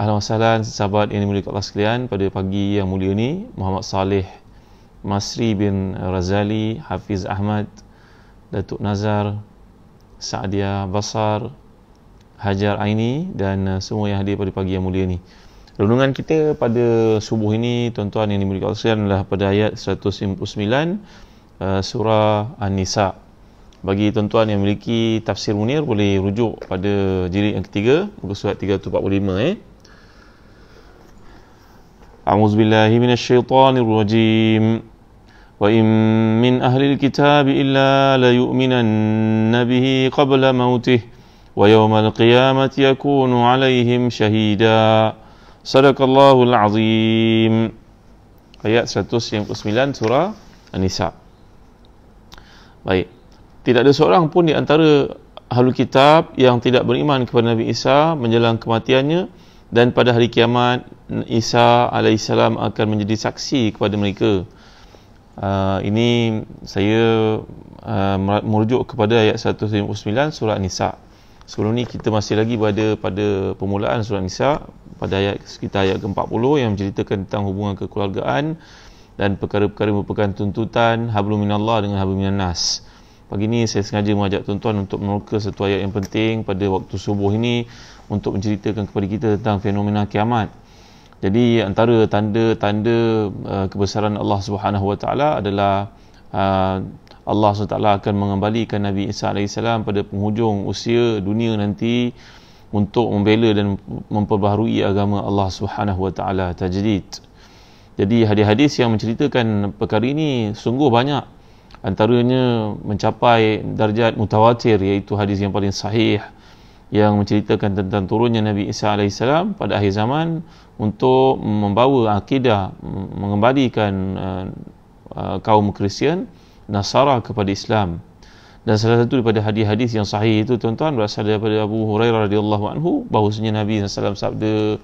Alhamdulillah, wa sahabat yang dimiliki Allah sekalian pada pagi yang mulia ni Muhammad Saleh Masri bin Razali, Hafiz Ahmad, Datuk Nazar, Saadia Basar, Hajar Aini dan uh, semua yang hadir pada pagi yang mulia ni. Renungan kita pada subuh ini tuan-tuan yang dimiliki Allah sekalian adalah pada ayat 159 uh, surah An-Nisa. Bagi tuan-tuan yang memiliki tafsir Munir boleh rujuk pada jilid yang ketiga, buku surat 345 eh. أعوذ بالله من الشيطان الرجيم وإن من أهل الكتاب إلا ليؤمنن به قبل موته ويوم القيامة يكون عليهم شهيدا صدق الله العظيم آيات 109 سورة النساء Baik. Tidak ada seorang pun di antara ahlu kitab yang tidak beriman kepada Nabi Isa menjelang kematiannya dan pada hari kiamat Isa alaihissalam akan menjadi saksi kepada mereka uh, ini saya uh, merujuk kepada ayat 159 surah Nisa sebelum ni kita masih lagi berada pada permulaan surah Nisa pada ayat sekitar ayat ke-40 yang menceritakan tentang hubungan kekeluargaan dan perkara-perkara merupakan tuntutan hablum minallah dengan hablum minannas. Pagi ini saya sengaja mengajak tuan-tuan untuk menolak satu ayat yang penting pada waktu subuh ini untuk menceritakan kepada kita tentang fenomena kiamat. Jadi antara tanda-tanda uh, kebesaran Allah Subhanahu Wa Taala adalah uh, Allah SWT akan mengembalikan Nabi Isa AS pada penghujung usia dunia nanti untuk membela dan memperbaharui agama Allah Subhanahu Wa Taala tajdid. Jadi hadis-hadis yang menceritakan perkara ini sungguh banyak antaranya mencapai darjat mutawatir iaitu hadis yang paling sahih yang menceritakan tentang turunnya Nabi Isa AS pada akhir zaman untuk membawa akidah mengembalikan uh, uh, kaum Kristian Nasara kepada Islam dan salah satu daripada hadis-hadis yang sahih itu tuan-tuan berasal daripada Abu Hurairah radhiyallahu anhu bahawasanya Nabi SAW sabda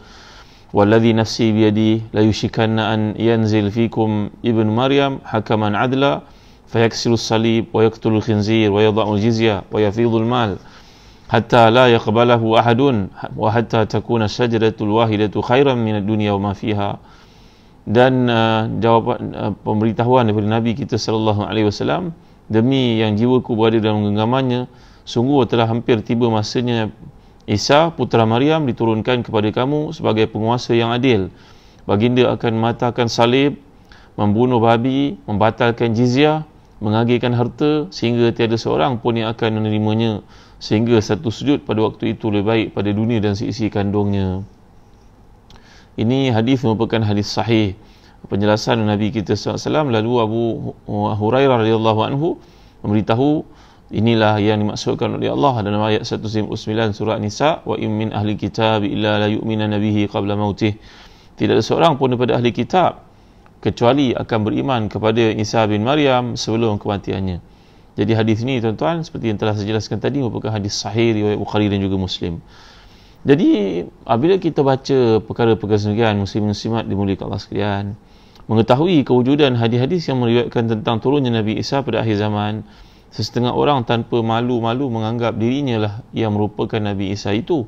walladhi nafsi biyadi la yushikanna an yanzil fikum ibnu Maryam hakaman adla fayaksilu salib wa yaktulu khinzir wa yadha'u jizya wa yafidhu al-mal hatta la yaqbalahu ahadun wa hatta takuna syajaratul wahidatu khairan min ad-dunya wa ma fiha dan uh, jawapan uh, pemberitahuan daripada nabi kita sallallahu alaihi wasallam demi yang jiwaku berada dalam genggamannya sungguh telah hampir tiba masanya Isa putera Maryam diturunkan kepada kamu sebagai penguasa yang adil baginda akan matakan salib membunuh babi membatalkan jizyah mengagihkan harta sehingga tiada seorang pun yang akan menerimanya sehingga satu sujud pada waktu itu lebih baik pada dunia dan seisi kandungnya ini hadis merupakan hadis sahih penjelasan Nabi kita SAW lalu Abu Hurairah radhiyallahu anhu memberitahu inilah yang dimaksudkan oleh Allah dalam ayat 159 surah Nisa wa in min ahli kitab illa la yu'mina nabihi qabla mautih tidak ada seorang pun daripada ahli kitab kecuali akan beriman kepada Isa bin Maryam sebelum kematiannya. Jadi hadis ini tuan-tuan seperti yang telah saya jelaskan tadi merupakan hadis sahih riwayat Bukhari dan juga Muslim. Jadi apabila kita baca perkara-perkara sekian muslim muslimat dimuliakan Allah sekalian mengetahui kewujudan hadis-hadis yang meriwayatkan tentang turunnya Nabi Isa pada akhir zaman sesetengah orang tanpa malu-malu menganggap dirinya lah yang merupakan Nabi Isa itu.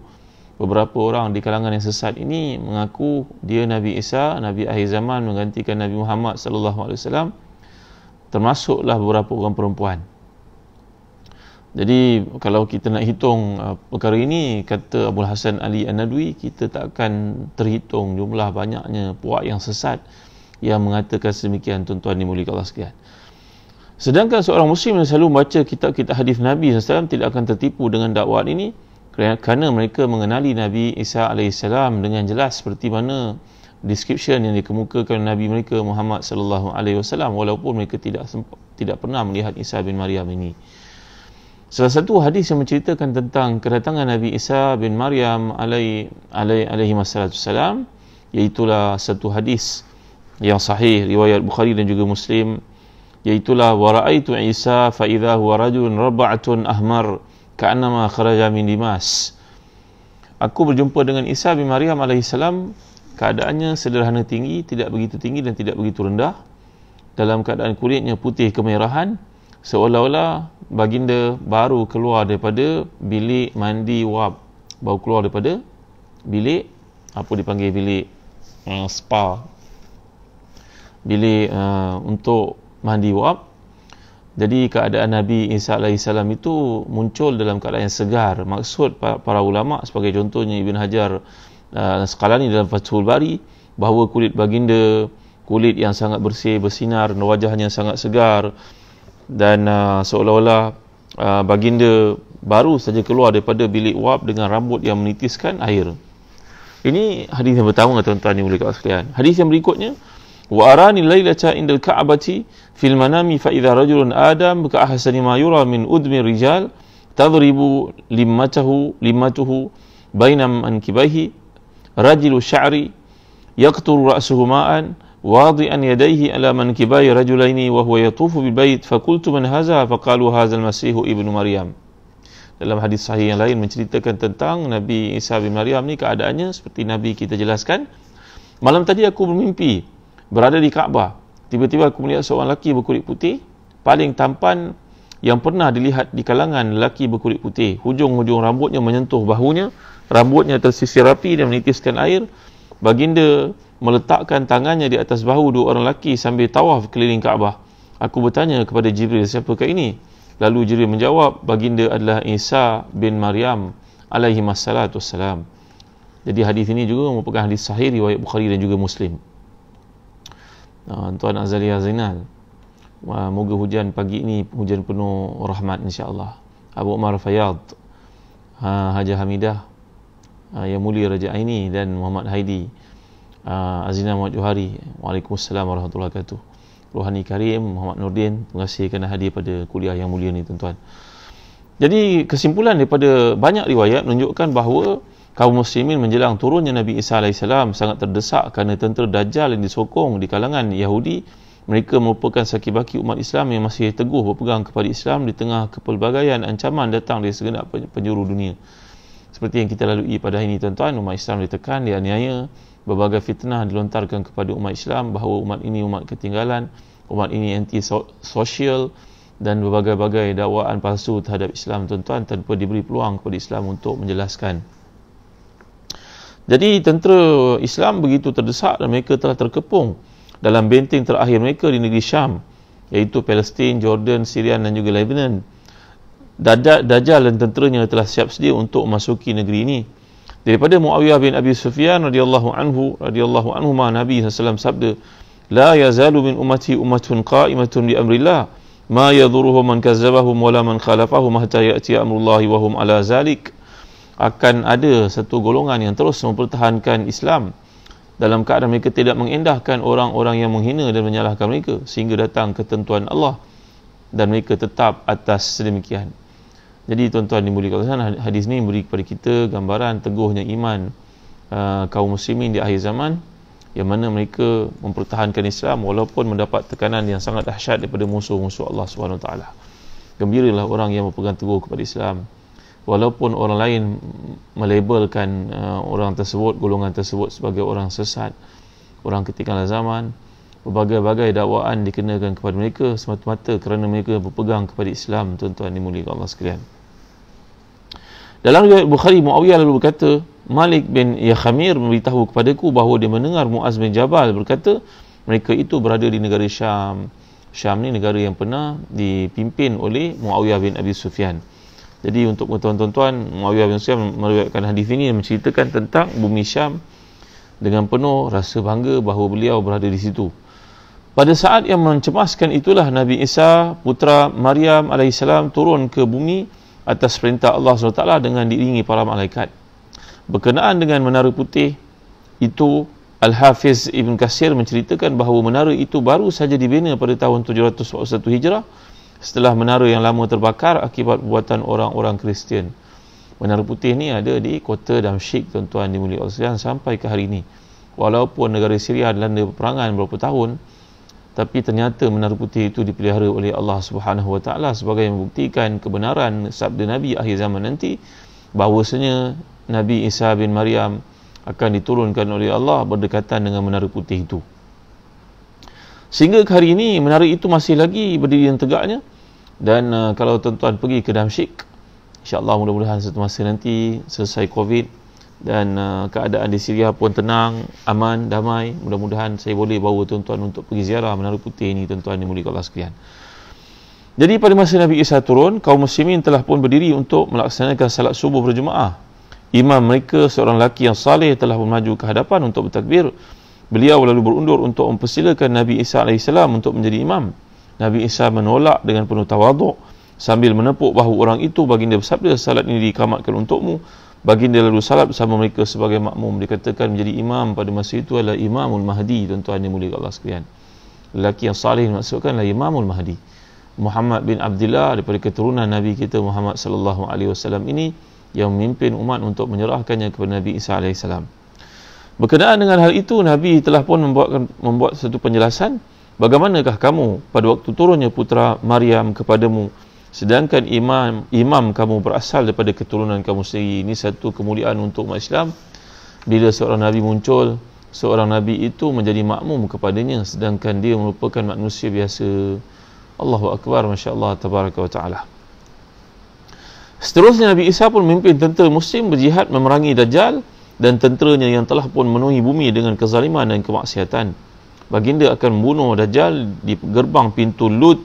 Beberapa orang di kalangan yang sesat ini mengaku dia Nabi Isa, Nabi akhir zaman menggantikan Nabi Muhammad sallallahu alaihi wasallam termasuklah beberapa orang perempuan. Jadi kalau kita nak hitung uh, perkara ini kata Abdul Hasan Ali An-Nadwi kita tak akan terhitung jumlah banyaknya puak yang sesat yang mengatakan semikian tuan-tuan dimuliakan Allah sekalian. Sedangkan seorang muslim yang selalu baca kitab-kitab hadis Nabi SAW tidak akan tertipu dengan dakwaan ini kerana mereka mengenali Nabi Isa AS dengan jelas seperti mana description yang dikemukakan Nabi mereka Muhammad sallallahu alaihi wasallam walaupun mereka tidak sempat, tidak pernah melihat Isa bin Maryam ini. Salah satu hadis yang menceritakan tentang kedatangan Nabi Isa bin Maryam alai alai alaihi wasallam iaitu satu hadis yang sahih riwayat Bukhari dan juga Muslim iaitu la waraitu Isa fa idza huwa rajulun rab'atun ahmar ka'annama kharaja min dimas Aku berjumpa dengan Isa bin Maryam alaihi salam keadaannya sederhana tinggi tidak begitu tinggi dan tidak begitu rendah dalam keadaan kulitnya putih kemerahan seolah-olah baginda baru keluar daripada bilik mandi wap baru keluar daripada bilik apa dipanggil bilik uh, spa bilik uh, untuk mandi wap jadi keadaan Nabi Isa AS itu muncul dalam keadaan yang segar maksud para ulama sebagai contohnya Ibn Hajar uh, eh, sekalian ini dalam Fathul Bari bahawa kulit baginda kulit yang sangat bersih bersinar wajahnya sangat segar dan uh, seolah-olah uh, baginda baru saja keluar daripada bilik wap dengan rambut yang menitiskan air. Ini hadis yang pertama tuan-tuan yang boleh kat sekalian. Hadis yang berikutnya Wa arani lailata indal ka'bati fil manami fa idza rajulun adam ka ahsani ma yura min udmi rijal tadribu limatahu limatuhu baina ankibahi rajulu sya'ri yaqturu ra'suhu ma'an واضئا يديه على منكباي رجلين وهو يطوف بالبيت فقلت من هذا فقالوا هذا المسيح ابن مريم dalam hadis sahih yang lain menceritakan tentang Nabi Isa bin Maryam ni keadaannya seperti Nabi kita jelaskan malam tadi aku bermimpi berada di Kaabah tiba-tiba aku melihat seorang lelaki berkulit putih paling tampan yang pernah dilihat di kalangan lelaki berkulit putih hujung-hujung rambutnya menyentuh bahunya rambutnya tersisir rapi dan menitiskan air baginda meletakkan tangannya di atas bahu dua orang lelaki sambil tawaf keliling Kaabah. Aku bertanya kepada Jibril, siapakah ini? Lalu Jibril menjawab, baginda adalah Isa bin Maryam alaihi masallatu wassalam. Jadi hadis ini juga merupakan hadis sahih riwayat Bukhari dan juga Muslim. Ah, tuan Azalia Zainal. Ah, moga hujan pagi ini hujan penuh rahmat insyaAllah. Abu Umar Fayyad, uh, Haji Hamidah, uh, Yang Mulia Raja Aini dan Muhammad Haidi uh, ah, Azina Muhammad Johari Waalaikumsalam Warahmatullahi Wabarakatuh Rohani Karim Muhammad Nurdin terima kasih kerana hadir pada kuliah yang mulia ni tuan-tuan jadi kesimpulan daripada banyak riwayat menunjukkan bahawa kaum muslimin menjelang turunnya Nabi Isa AS sangat terdesak kerana tentera Dajjal yang disokong di kalangan Yahudi mereka merupakan saki umat Islam yang masih teguh berpegang kepada Islam di tengah kepelbagaian ancaman datang dari segenap penjuru dunia. Seperti yang kita lalui pada hari ini tuan-tuan, umat Islam ditekan, dianiaya, berbagai fitnah dilontarkan kepada umat Islam bahawa umat ini umat ketinggalan, umat ini anti-sosial dan berbagai-bagai dakwaan palsu terhadap Islam tuan-tuan tanpa diberi peluang kepada Islam untuk menjelaskan. Jadi tentera Islam begitu terdesak dan mereka telah terkepung dalam benteng terakhir mereka di negeri Syam iaitu Palestin, Jordan, Syria dan juga Lebanon. Dajjal dan tenteranya telah siap sedia untuk memasuki negeri ini daripada Muawiyah bin Abi Sufyan radhiyallahu anhu radhiyallahu anhu ma Nabi sallam sabda la yazalu min ummati ummatun qa'imatun li amrillah ma yadhuruhum man kazzabahum wala man khalafahum hatta ya'ti amrullahi wa hum ala zalik akan ada satu golongan yang terus mempertahankan Islam dalam keadaan mereka tidak mengendahkan orang-orang yang menghina dan menyalahkan mereka sehingga datang ketentuan Allah dan mereka tetap atas sedemikian. Jadi tuan-tuan dimulikan Tuhan hadis ni beri kepada kita gambaran teguhnya iman uh, kaum muslimin di akhir zaman yang mana mereka mempertahankan Islam walaupun mendapat tekanan yang sangat dahsyat daripada musuh-musuh Allah SWT. Gembiralah orang yang berpegang teguh kepada Islam walaupun orang lain melabelkan uh, orang tersebut, golongan tersebut sebagai orang sesat, orang ketinggalan zaman, berbagai-bagai dakwaan dikenakan kepada mereka semata-mata kerana mereka berpegang kepada Islam tuan-tuan dimuliakan Allah sekalian. Dalam riwayat Bukhari, Muawiyah lalu berkata, Malik bin Yahamir memberitahu kepadaku bahawa dia mendengar Muaz bin Jabal berkata, mereka itu berada di negara Syam. Syam ni negara yang pernah dipimpin oleh Muawiyah bin Abi Sufyan. Jadi untuk tuan-tuan, Muawiyah bin Sufyan meriwayatkan hadis ini menceritakan tentang bumi Syam dengan penuh rasa bangga bahawa beliau berada di situ. Pada saat yang mencemaskan itulah Nabi Isa putra Maryam alaihissalam turun ke bumi atas perintah Allah SWT dengan diiringi para malaikat berkenaan dengan menara putih itu Al-Hafiz Ibn Kasir menceritakan bahawa menara itu baru saja dibina pada tahun 701 Hijrah setelah menara yang lama terbakar akibat buatan orang-orang Kristian. Menara putih ni ada di kota Damsyik tuan-tuan di Mulia Osirian sampai ke hari ini. Walaupun negara Syria dilanda peperangan beberapa tahun, tapi ternyata menara putih itu dipelihara oleh Allah Subhanahu Wa Taala sebagai membuktikan kebenaran sabda Nabi akhir zaman nanti bahwasanya Nabi Isa bin Maryam akan diturunkan oleh Allah berdekatan dengan menara putih itu. Sehingga ke hari ini menara itu masih lagi berdiri yang tegaknya dan uh, kalau tuan-tuan pergi ke Damsyik insyaallah mudah-mudahan satu masa nanti selesai COVID dan uh, keadaan di Syria pun tenang, aman, damai. Mudah-mudahan saya boleh bawa tuan-tuan untuk pergi ziarah Menara Putih ini tuan-tuan yang mulia sekalian. Jadi pada masa Nabi Isa turun, kaum muslimin telah pun berdiri untuk melaksanakan salat subuh berjemaah. Imam mereka seorang lelaki yang saleh telah pun maju ke hadapan untuk bertakbir. Beliau lalu berundur untuk mempersilakan Nabi Isa AS untuk menjadi imam. Nabi Isa menolak dengan penuh tawaduk sambil menepuk bahu orang itu baginda bersabda salat ini dikamatkan untukmu Baginda lalu salat bersama mereka sebagai makmum Dikatakan menjadi imam pada masa itu adalah imamul mahdi Tuan-tuan yang mulia Allah sekalian Lelaki yang salih dimaksudkan adalah imamul mahdi Muhammad bin Abdullah daripada keturunan Nabi kita Muhammad sallallahu alaihi wasallam ini yang memimpin umat untuk menyerahkannya kepada Nabi Isa alaihi salam. Berkenaan dengan hal itu Nabi telah pun membuat membuat satu penjelasan bagaimanakah kamu pada waktu turunnya putra Maryam kepadamu Sedangkan imam imam kamu berasal daripada keturunan kamu sendiri. Ini satu kemuliaan untuk umat Islam. Bila seorang Nabi muncul, seorang Nabi itu menjadi makmum kepadanya. Sedangkan dia merupakan manusia biasa. Allahu Akbar, Masya Allah, Tabaraka wa Ta'ala. Seterusnya Nabi Isa pun memimpin tentera muslim berjihad memerangi Dajjal dan tenteranya yang telah pun menuhi bumi dengan kezaliman dan kemaksiatan. Baginda akan membunuh Dajjal di gerbang pintu Lut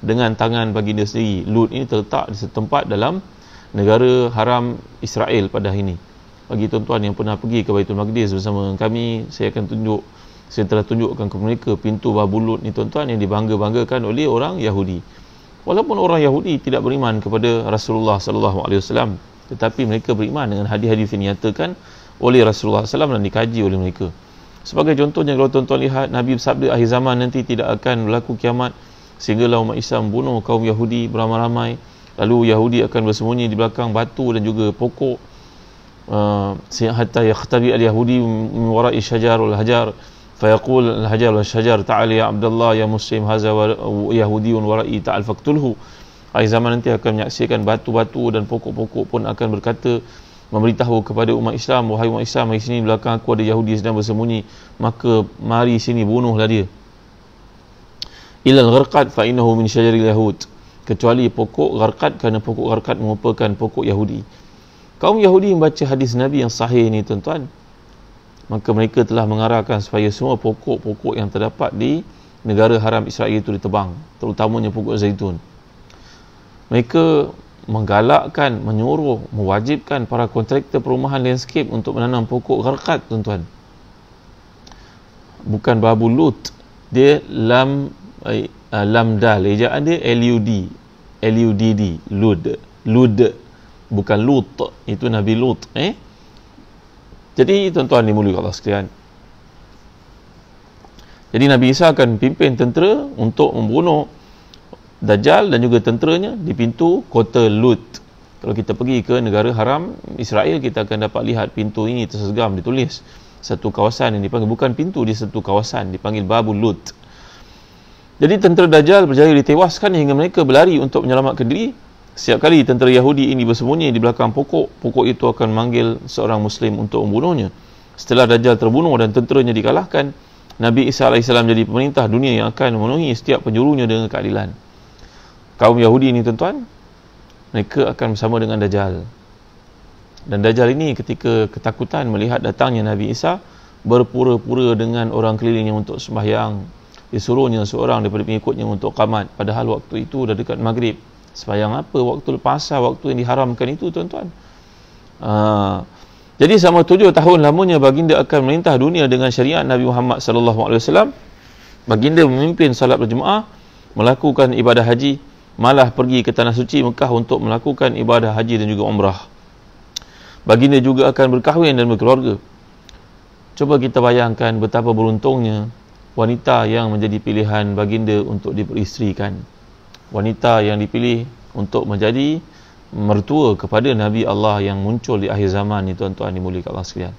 dengan tangan baginda sendiri Lut ini terletak di setempat dalam negara haram Israel pada hari ini bagi tuan-tuan yang pernah pergi ke Baitul Maqdis bersama dengan kami saya akan tunjuk saya telah tunjukkan ke mereka pintu Babul Lut ni tuan-tuan yang dibangga-banggakan oleh orang Yahudi walaupun orang Yahudi tidak beriman kepada Rasulullah sallallahu alaihi wasallam tetapi mereka beriman dengan hadis-hadis yang dinyatakan oleh Rasulullah SAW dan dikaji oleh mereka. Sebagai contohnya kalau tuan-tuan lihat Nabi bersabda akhir zaman nanti tidak akan berlaku kiamat sehinggalah umat Islam bunuh kaum Yahudi beramai-ramai lalu Yahudi akan bersembunyi di belakang batu dan juga pokok uh, hatta yakhtabi al-Yahudi min warai syajar al-hajar fayaqul al-hajar al-shajar ta'ali ya Abdullah ya Muslim haza hadza yahudiyun warai ta'al faktulhu. Hari zaman nanti akan menyaksikan batu-batu dan pokok-pokok pun akan berkata memberitahu kepada umat Islam wahai umat Islam mari sini belakang aku ada Yahudi sedang bersembunyi maka mari sini bunuhlah dia ilal gharqad fa innahu min syajaril yahud kecuali pokok gharqad kerana pokok gharqad merupakan pokok yahudi kaum yahudi membaca hadis nabi yang sahih ini tuan-tuan maka mereka telah mengarahkan supaya semua pokok-pokok yang terdapat di negara haram Israel itu ditebang terutamanya pokok zaitun mereka menggalakkan, menyuruh, mewajibkan para kontraktor perumahan landscape untuk menanam pokok gharqad tuan-tuan bukan babu lut dia lam baik uh, lamdal ejaan dia LUD LUDD lud lud bukan lut itu nabi lut eh jadi tuan-tuan dimuliakan Allah sekalian jadi Nabi Isa akan pimpin tentera untuk membunuh Dajjal dan juga tenteranya di pintu kota Lut. Kalau kita pergi ke negara haram Israel, kita akan dapat lihat pintu ini tersegam ditulis. Satu kawasan yang dipanggil, bukan pintu di satu kawasan, dipanggil Babu Lut. Jadi tentera Dajjal berjaya ditewaskan hingga mereka berlari untuk menyelamatkan diri. Setiap kali tentera Yahudi ini bersembunyi di belakang pokok, pokok itu akan manggil seorang Muslim untuk membunuhnya. Setelah Dajjal terbunuh dan tenteranya dikalahkan, Nabi Isa AS jadi pemerintah dunia yang akan memenuhi setiap penjurunya dengan keadilan. Kaum Yahudi ini tuan-tuan, mereka akan bersama dengan Dajjal. Dan Dajjal ini ketika ketakutan melihat datangnya Nabi Isa, berpura-pura dengan orang kelilingnya untuk sembahyang disuruhnya seorang daripada pengikutnya untuk kamat padahal waktu itu dah dekat maghrib sepayang apa waktu puasa waktu yang diharamkan itu tuan-tuan ah, jadi selama tujuh tahun lamanya baginda akan merintah dunia dengan syariat Nabi Muhammad SAW baginda memimpin salat berjemaah melakukan ibadah haji malah pergi ke tanah suci Mekah untuk melakukan ibadah haji dan juga umrah baginda juga akan berkahwin dan berkeluarga cuba kita bayangkan betapa beruntungnya wanita yang menjadi pilihan baginda untuk diperisterikan wanita yang dipilih untuk menjadi mertua kepada Nabi Allah yang muncul di akhir zaman ni tuan-tuan dimuliakan Allah sekalian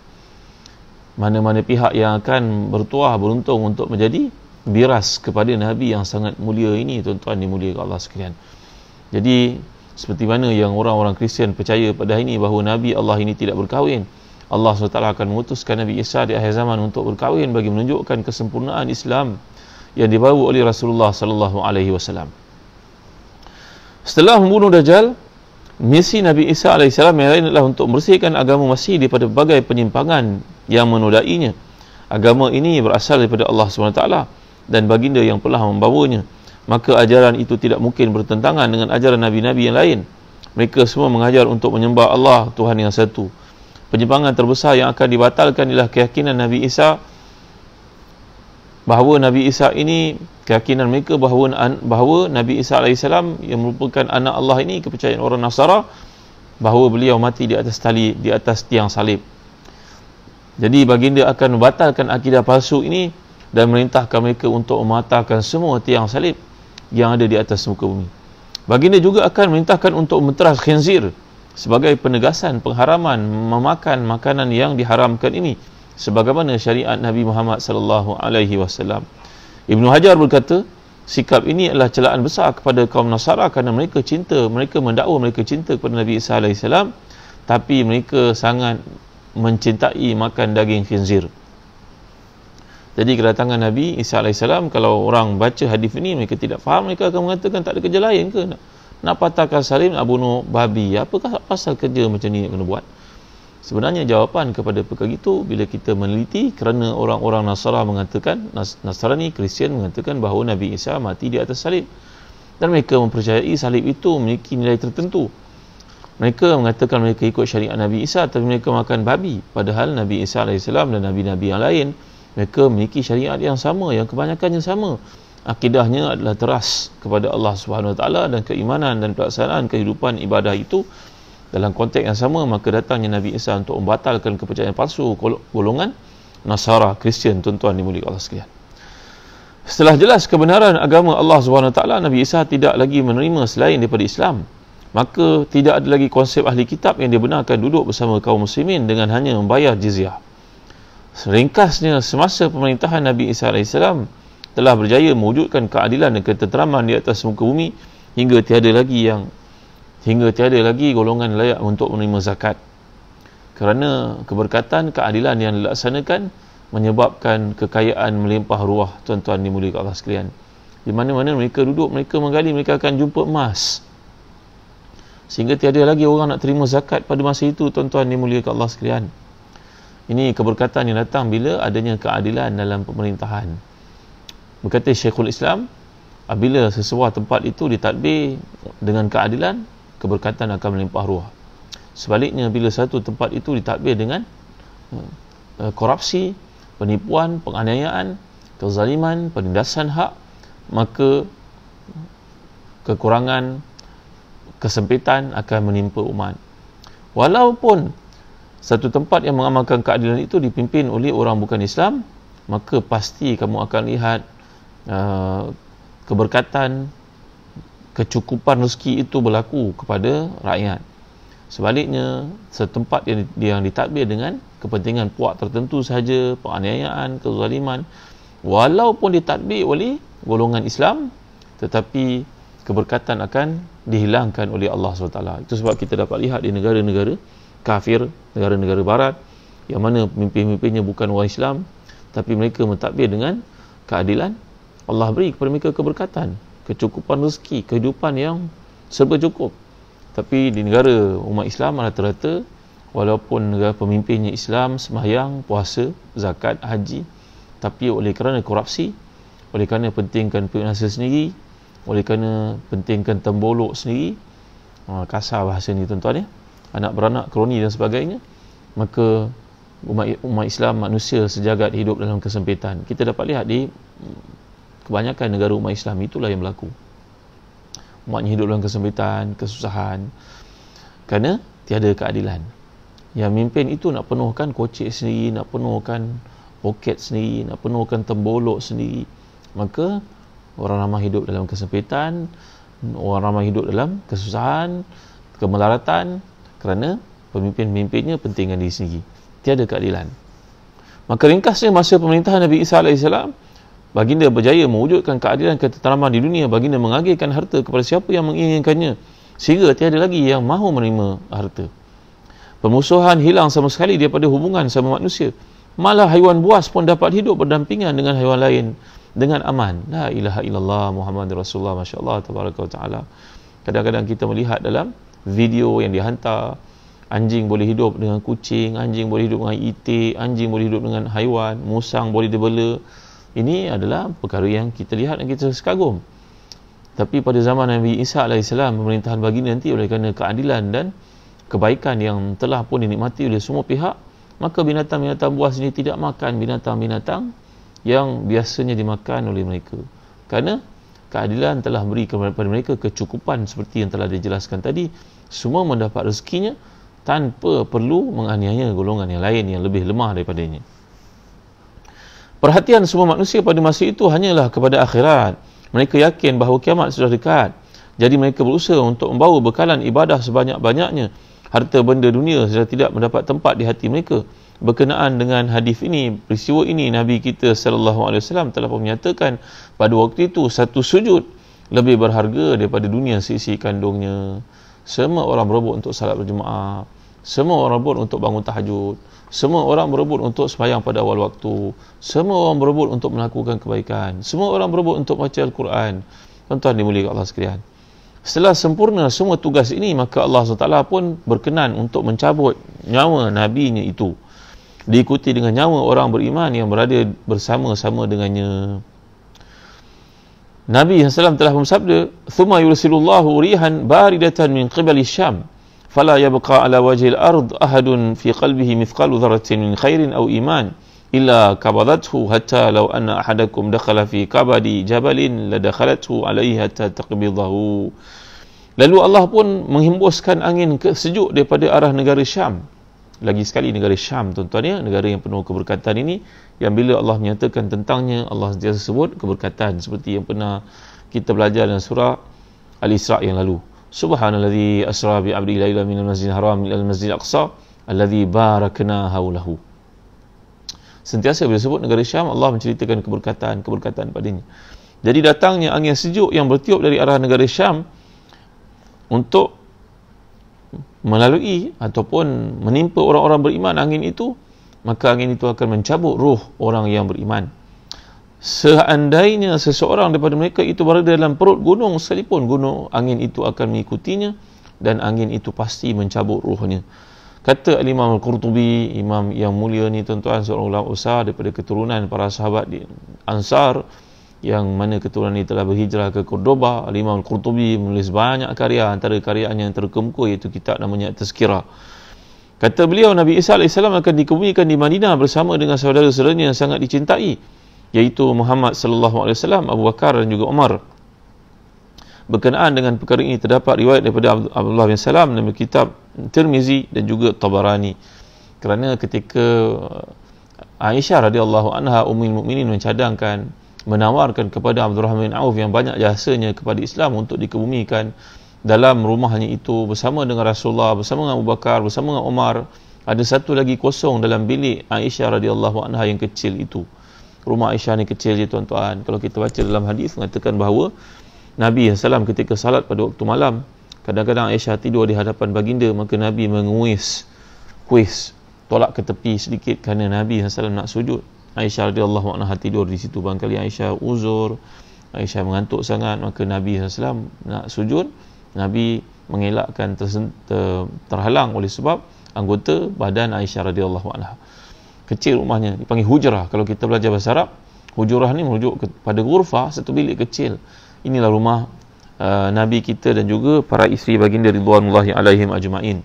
mana-mana pihak yang akan bertuah beruntung untuk menjadi biras kepada Nabi yang sangat mulia ini tuan-tuan dimuliakan Allah sekalian jadi seperti mana yang orang-orang Kristian percaya pada hari ini bahawa Nabi Allah ini tidak berkahwin Allah SWT akan memutuskan Nabi Isa di akhir zaman untuk berkahwin bagi menunjukkan kesempurnaan Islam yang dibawa oleh Rasulullah sallallahu alaihi wasallam. Setelah membunuh Dajjal, misi Nabi Isa alaihi yang lain adalah untuk membersihkan agama Masih daripada berbagai penyimpangan yang menodainya. Agama ini berasal daripada Allah SWT dan baginda yang telah membawanya. Maka ajaran itu tidak mungkin bertentangan dengan ajaran Nabi-Nabi yang lain. Mereka semua mengajar untuk menyembah Allah Tuhan yang satu penyimpangan terbesar yang akan dibatalkan ialah keyakinan Nabi Isa bahawa Nabi Isa ini keyakinan mereka bahawa bahawa Nabi Isa AS yang merupakan anak Allah ini kepercayaan orang Nasara bahawa beliau mati di atas tali di atas tiang salib jadi baginda akan membatalkan akidah palsu ini dan merintahkan mereka untuk mematahkan semua tiang salib yang ada di atas muka bumi baginda juga akan merintahkan untuk menteras khinzir sebagai penegasan pengharaman memakan makanan yang diharamkan ini sebagaimana syariat Nabi Muhammad sallallahu alaihi wasallam. Ibnu Hajar berkata, sikap ini adalah celaan besar kepada kaum Nasara kerana mereka cinta, mereka mendakwa mereka cinta kepada Nabi Isa alaihi salam tapi mereka sangat mencintai makan daging khinzir. Jadi kedatangan Nabi Isa alaihi salam kalau orang baca hadis ini mereka tidak faham mereka akan mengatakan tak ada kerja lain ke nak nak patahkan salim nak bunuh babi apakah pasal kerja macam ni nak kena buat sebenarnya jawapan kepada perkara itu bila kita meneliti kerana orang-orang Nasara mengatakan Nasrani Kristian mengatakan bahawa Nabi Isa mati di atas salib dan mereka mempercayai salib itu memiliki nilai tertentu mereka mengatakan mereka ikut syariat Nabi Isa tapi mereka makan babi padahal Nabi Isa AS dan Nabi-Nabi yang lain mereka memiliki syariat yang sama yang kebanyakannya sama akidahnya adalah teras kepada Allah Subhanahu Wa dan keimanan dan pelaksanaan kehidupan ibadah itu dalam konteks yang sama maka datangnya Nabi Isa untuk membatalkan kepercayaan palsu golongan Nasara Kristian tuan-tuan dimuliakan Allah sekalian. Setelah jelas kebenaran agama Allah Swt Nabi Isa tidak lagi menerima selain daripada Islam maka tidak ada lagi konsep ahli kitab yang dibenarkan duduk bersama kaum muslimin dengan hanya membayar jizyah. Seringkasnya semasa pemerintahan Nabi Isa alaihissalam, telah berjaya mewujudkan keadilan dan keteteraman di atas muka bumi hingga tiada lagi yang hingga tiada lagi golongan layak untuk menerima zakat kerana keberkatan keadilan yang dilaksanakan menyebabkan kekayaan melimpah ruah tuan-tuan dimulihkan Allah sekalian di mana-mana mereka duduk mereka menggali mereka akan jumpa emas sehingga tiada lagi orang nak terima zakat pada masa itu tuan-tuan dimulihkan Allah sekalian ini keberkatan yang datang bila adanya keadilan dalam pemerintahan berkata Syekhul Islam bila sesuatu tempat itu ditadbir dengan keadilan keberkatan akan melimpah ruah sebaliknya bila satu tempat itu ditadbir dengan eh, eh, korupsi penipuan penganiayaan kezaliman penindasan hak maka kekurangan kesempitan akan menimpa umat walaupun satu tempat yang mengamalkan keadilan itu dipimpin oleh orang bukan Islam maka pasti kamu akan lihat Ah, keberkatan kecukupan rezeki itu berlaku kepada rakyat sebaliknya setempat yang, yang ditakbir dengan kepentingan puak tertentu sahaja penganiayaan kezaliman walaupun ditakbir oleh golongan Islam tetapi keberkatan akan dihilangkan oleh Allah SWT itu sebab kita dapat lihat di negara-negara kafir negara-negara barat yang mana pemimpin-pemimpinnya bukan orang Islam tapi mereka mentadbir dengan keadilan Allah beri kepada mereka keberkatan kecukupan rezeki kehidupan yang serba cukup tapi di negara umat Islam rata-rata walaupun negara pemimpinnya Islam semayang, puasa, zakat, haji tapi oleh kerana korupsi oleh kerana pentingkan penghasil sendiri oleh kerana pentingkan tembolok sendiri ha, kasar bahasa ni tuan-tuan ya anak beranak kroni dan sebagainya maka umat, umat Islam manusia sejagat hidup dalam kesempitan kita dapat lihat di kebanyakan negara umat Islam itulah yang berlaku umatnya hidup dalam kesempitan, kesusahan kerana tiada keadilan yang mimpin itu nak penuhkan kocik sendiri nak penuhkan poket sendiri nak penuhkan tembolok sendiri maka orang ramai hidup dalam kesempitan orang ramai hidup dalam kesusahan kemelaratan kerana pemimpin-pemimpinnya pentingkan diri sendiri tiada keadilan maka ringkasnya masa pemerintahan Nabi Isa AS Baginda berjaya mewujudkan keadilan ketenteraman di dunia. Baginda mengagihkan harta kepada siapa yang menginginkannya. Sehingga tiada lagi yang mahu menerima harta. Pemusuhan hilang sama sekali daripada hubungan sama manusia. Malah haiwan buas pun dapat hidup berdampingan dengan haiwan lain dengan aman. La ilaha illallah Muhammad Rasulullah Masya Allah Tabaraka Ta'ala. Kadang-kadang kita melihat dalam video yang dihantar. Anjing boleh hidup dengan kucing, anjing boleh hidup dengan itik, anjing boleh hidup dengan haiwan, musang boleh dibela ini adalah perkara yang kita lihat dan kita sekagum tapi pada zaman Nabi Isa AS pemerintahan baginda nanti oleh kerana keadilan dan kebaikan yang telah pun dinikmati oleh semua pihak maka binatang-binatang buas ini tidak makan binatang-binatang yang biasanya dimakan oleh mereka kerana keadilan telah beri kepada mereka kecukupan seperti yang telah dijelaskan tadi semua mendapat rezekinya tanpa perlu menganiaya golongan yang lain yang lebih lemah daripadanya Perhatian semua manusia pada masa itu hanyalah kepada akhirat. Mereka yakin bahawa kiamat sudah dekat. Jadi mereka berusaha untuk membawa bekalan ibadah sebanyak-banyaknya. Harta benda dunia sudah tidak mendapat tempat di hati mereka. Berkenaan dengan hadis ini, peristiwa ini Nabi kita sallallahu alaihi wasallam telah menyatakan pada waktu itu satu sujud lebih berharga daripada dunia sisi kandungnya. Semua orang berebut untuk salat berjemaah. Semua orang berebut untuk bangun tahajud. Semua orang berebut untuk sembahyang pada awal waktu. Semua orang berebut untuk melakukan kebaikan. Semua orang berebut untuk baca Al-Quran. Tuan-tuan dimuliakan Allah sekalian. Setelah sempurna semua tugas ini, maka Allah SWT pun berkenan untuk mencabut nyawa Nabi-Nya itu. Diikuti dengan nyawa orang beriman yang berada bersama-sama dengannya. Nabi SAW telah bersabda, ثُمَّ يُرْسِلُ اللَّهُ رِيحًا بَارِدَةً مِنْ قِبَلِ فلا يبقى على وجه الأرض أحد في قلبه مثقال ذرة من خير أو إيمان إلا كبضته حتى لو أن أحدكم دخل في كبد جبل لدخلته عليه حتى تقبضه Lalu Allah pun menghembuskan angin sejuk daripada arah negara Syam. Lagi sekali negara Syam tuan-tuan ya, negara yang penuh keberkatan ini yang bila Allah menyatakan tentangnya Allah sentiasa sebut keberkatan seperti yang pernah kita belajar dalam surah Al-Isra yang lalu. Subhanalladzi asra bi 'abdihi laila minal masjidil haram ilal masjidil aqsa alladzi barakna haulahu. Sentiasa bila sebut negara Syam Allah menceritakan keberkatan-keberkatan padanya. Jadi datangnya angin sejuk yang bertiup dari arah negara Syam untuk melalui ataupun menimpa orang-orang beriman angin itu maka angin itu akan mencabut ruh orang yang beriman Seandainya seseorang daripada mereka itu berada dalam perut gunung sekalipun gunung angin itu akan mengikutinya dan angin itu pasti mencabut ruhnya. Kata Imam Al-Qurtubi, imam yang mulia ni tuan-tuan seorang ulama besar daripada keturunan para sahabat di Ansar yang mana keturunan ini telah berhijrah ke Cordoba, Imam Al-Qurtubi menulis banyak karya antara karyanya yang terkemuka iaitu kitab namanya Tazkira. Kata beliau Nabi Isa AS akan dikebumikan di Madinah bersama dengan saudara-saudaranya yang sangat dicintai iaitu Muhammad sallallahu alaihi wasallam, Abu Bakar dan juga Umar. Berkenaan dengan perkara ini terdapat riwayat daripada Abdullah bin Salam dalam kitab Tirmizi dan juga Tabarani. Kerana ketika uh, Aisyah radhiyallahu anha ummul mukminin mencadangkan menawarkan kepada Abdul Rahman Auf yang banyak jasanya kepada Islam untuk dikebumikan dalam rumahnya itu bersama dengan Rasulullah, bersama dengan Abu Bakar, bersama dengan Umar, ada satu lagi kosong dalam bilik Aisyah radhiyallahu anha yang kecil itu rumah Aisyah ni kecil je tuan-tuan. Kalau kita baca dalam hadis mengatakan bahawa Nabi SAW ketika salat pada waktu malam, kadang-kadang Aisyah tidur di hadapan baginda, maka Nabi menguis, kuis, tolak ke tepi sedikit kerana Nabi SAW nak sujud. Aisyah radhiyallahu anha tidur di situ bangkali Aisyah uzur, Aisyah mengantuk sangat, maka Nabi SAW nak sujud, Nabi mengelakkan ter, terhalang oleh sebab anggota badan Aisyah radhiyallahu anha kecil rumahnya dipanggil hujrah kalau kita belajar bahasa Arab hujrah ni merujuk kepada gurfa satu bilik kecil inilah rumah uh, nabi kita dan juga para isteri baginda ridwanullahi alaihim ajmain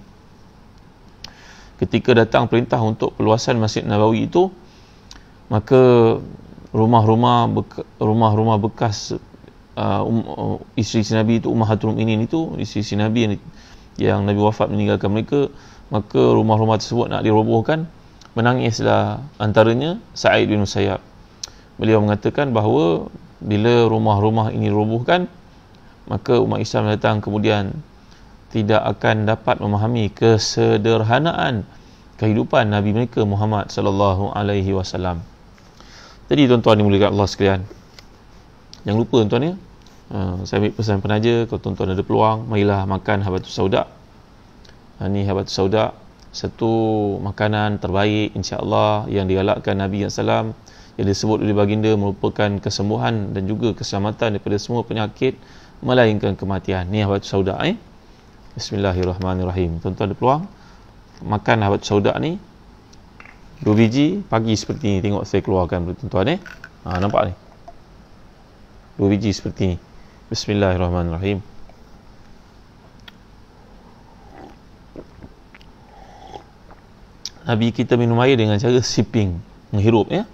ketika datang perintah untuk peluasan masjid nabawi itu maka rumah-rumah beka, rumah-rumah bekas uh, um, uh, isteri si nabi itu ummahatul ini, itu isteri si nabi yang, yang nabi wafat meninggalkan mereka maka rumah-rumah tersebut nak dirobohkan menangislah antaranya Sa'id bin Musayyab beliau mengatakan bahawa bila rumah-rumah ini robohkan maka umat Islam datang kemudian tidak akan dapat memahami kesederhanaan kehidupan Nabi mereka Muhammad sallallahu alaihi wasallam. Jadi tuan-tuan dimuliakan Allah sekalian. Jangan lupa tuan ya. Eh, saya ambil pesan penaja kalau tuan-tuan ada peluang, marilah makan Habatus Sauda. Ini eh, Habatus Sauda satu makanan terbaik insya-Allah yang digalakkan Nabi yang salam yang disebut oleh baginda merupakan kesembuhan dan juga keselamatan daripada semua penyakit melainkan kematian. Ni abad sauda eh. Bismillahirrahmanirrahim. Tuan-tuan ada peluang makan abad sauda ni. Dua biji pagi seperti ini. tengok saya keluarkan untuk tuan-tuan eh. Ha, nampak ni. Dua biji seperti ini. Bismillahirrahmanirrahim. Nabi kita minum air dengan cara sipping menghirup ya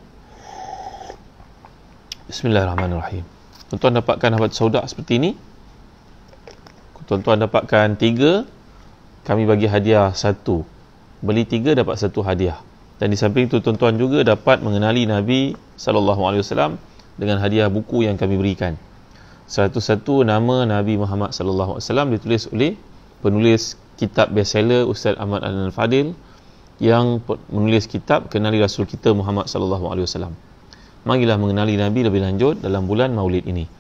Bismillahirrahmanirrahim tuan-tuan dapatkan habat saudak seperti ini tuan-tuan dapatkan tiga kami bagi hadiah satu beli tiga dapat satu hadiah dan di samping itu tuan-tuan juga dapat mengenali Nabi SAW dengan hadiah buku yang kami berikan Satu-satu nama Nabi Muhammad SAW ditulis oleh penulis kitab bestseller Ustaz Ahmad Al-Fadil al fadil yang menulis kitab kenali Rasul kita Muhammad sallallahu alaihi wasallam. Marilah mengenali Nabi lebih lanjut dalam bulan Maulid ini.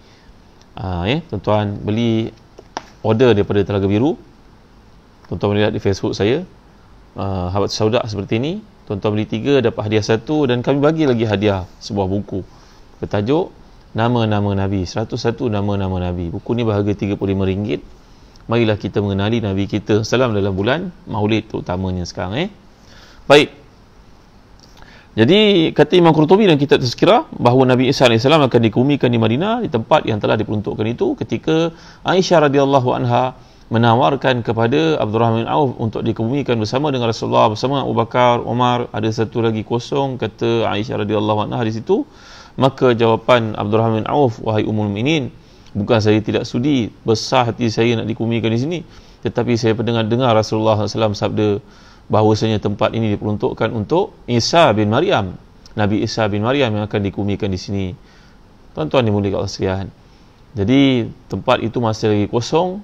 Uh, eh, tuan-tuan beli order daripada Telaga Biru. Tuan-tuan boleh lihat di Facebook saya. Uh, Habat Saudak seperti ini. Tuan-tuan beli tiga, dapat hadiah satu dan kami bagi lagi hadiah sebuah buku. Bertajuk Nama-nama Nabi 101 nama-nama Nabi Buku ni berharga RM35 Marilah kita mengenali Nabi kita Salam dalam bulan Maulid terutamanya sekarang eh Baik. Jadi kata Imam Qurtubi dan kita tersekira bahawa Nabi Isa AS akan dikumikan di Madinah di tempat yang telah diperuntukkan itu ketika Aisyah radhiyallahu anha menawarkan kepada Abdul Rahman Auf untuk dikumikan bersama dengan Rasulullah bersama Abu Bakar, Omar ada satu lagi kosong kata Aisyah radhiyallahu anha di situ. Maka jawapan Abdul Rahman Auf wahai ummul mukminin bukan saya tidak sudi besar hati saya nak dikumikan di sini tetapi saya pernah dengar Rasulullah SAW sabda bahawasanya tempat ini diperuntukkan untuk Isa bin Maryam Nabi Isa bin Maryam yang akan dikumikan di sini tuan-tuan dimulik Allah sekalian jadi tempat itu masih lagi kosong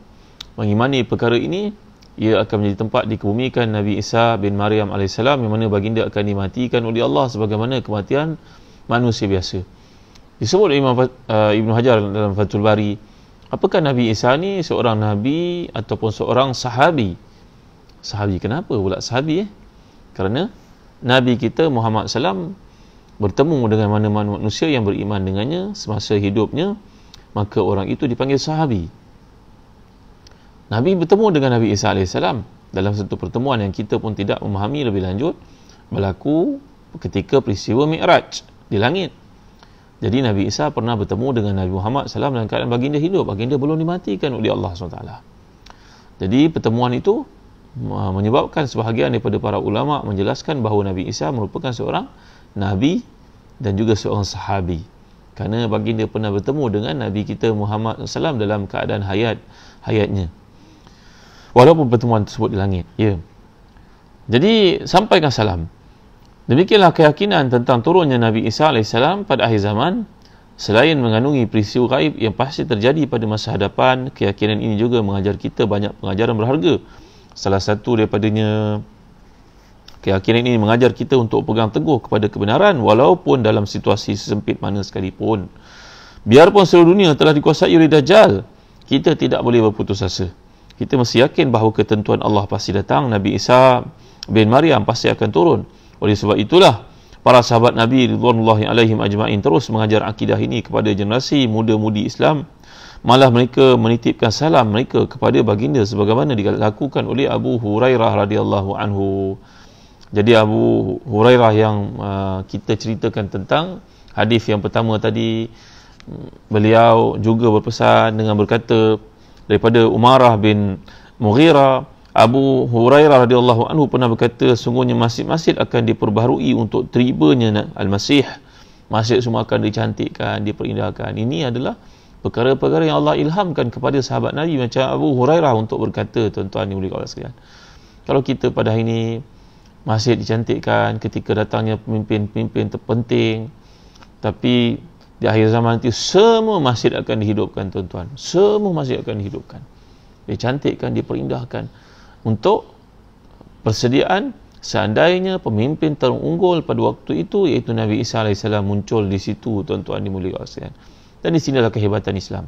mengimani perkara ini ia akan menjadi tempat dikumikan Nabi Isa bin Maryam AS yang mana baginda akan dimatikan oleh Allah sebagaimana kematian manusia biasa disebut Imam uh, Ibn Hajar dalam Fathul Bari apakah Nabi Isa ni seorang Nabi ataupun seorang sahabi sahabi kenapa pula sahabi eh kerana nabi kita Muhammad SAW bertemu dengan mana-mana manusia yang beriman dengannya semasa hidupnya maka orang itu dipanggil sahabi nabi bertemu dengan nabi Isa alaihi dalam satu pertemuan yang kita pun tidak memahami lebih lanjut berlaku ketika peristiwa mi'raj di langit jadi Nabi Isa pernah bertemu dengan Nabi Muhammad SAW dalam keadaan baginda hidup. Baginda belum dimatikan oleh Allah SWT. Jadi pertemuan itu Ah, menyebabkan sebahagian daripada para ulama menjelaskan bahawa Nabi Isa merupakan seorang nabi dan juga seorang sahabi kerana baginda pernah bertemu dengan Nabi kita Muhammad SAW dalam keadaan hayat hayatnya walaupun pertemuan tersebut di langit ya jadi sampaikan salam demikianlah keyakinan tentang turunnya Nabi Isa AS pada akhir zaman selain mengandungi peristiwa gaib yang pasti terjadi pada masa hadapan keyakinan ini juga mengajar kita banyak pengajaran berharga salah satu daripadanya keyakinan ini mengajar kita untuk pegang teguh kepada kebenaran walaupun dalam situasi sempit mana sekalipun biarpun seluruh dunia telah dikuasai oleh Dajjal kita tidak boleh berputus asa kita mesti yakin bahawa ketentuan Allah pasti datang Nabi Isa bin Maryam pasti akan turun oleh sebab itulah para sahabat Nabi Ridwanullahi alaihim ajma'in terus mengajar akidah ini kepada generasi muda-mudi Islam malah mereka menitipkan salam mereka kepada baginda sebagaimana dilakukan oleh Abu Hurairah radhiyallahu anhu. Jadi Abu Hurairah yang uh, kita ceritakan tentang hadis yang pertama tadi beliau juga berpesan dengan berkata daripada Umarah bin Mughirah Abu Hurairah radhiyallahu anhu pernah berkata sungguhnya masjid-masjid akan diperbaharui untuk tribanya Al-Masih. Masjid semua akan dicantikkan, diperindahkan. Ini adalah perkara-perkara yang Allah ilhamkan kepada sahabat Nabi macam Abu Hurairah untuk berkata tuan-tuan yang boleh kawal kalau kita pada hari ini masih dicantikkan ketika datangnya pemimpin-pemimpin terpenting tapi di akhir zaman nanti semua masjid akan dihidupkan tuan-tuan semua masjid akan dihidupkan dicantikkan, diperindahkan untuk persediaan seandainya pemimpin terunggul pada waktu itu iaitu Nabi Isa AS muncul di situ tuan-tuan dimulikkan sekalian. Dan di sinilah kehebatan Islam.